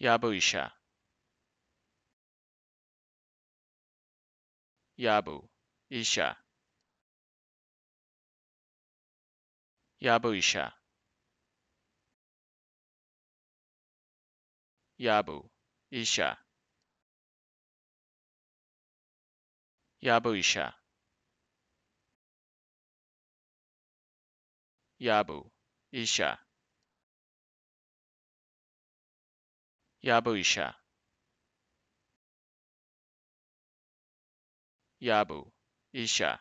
Yabusha. Yabu, Isha. Yabu Isha. Yabu, Isha. Yabu Isha. Yabu, Isha. Yabuisha. Yabu, Isha.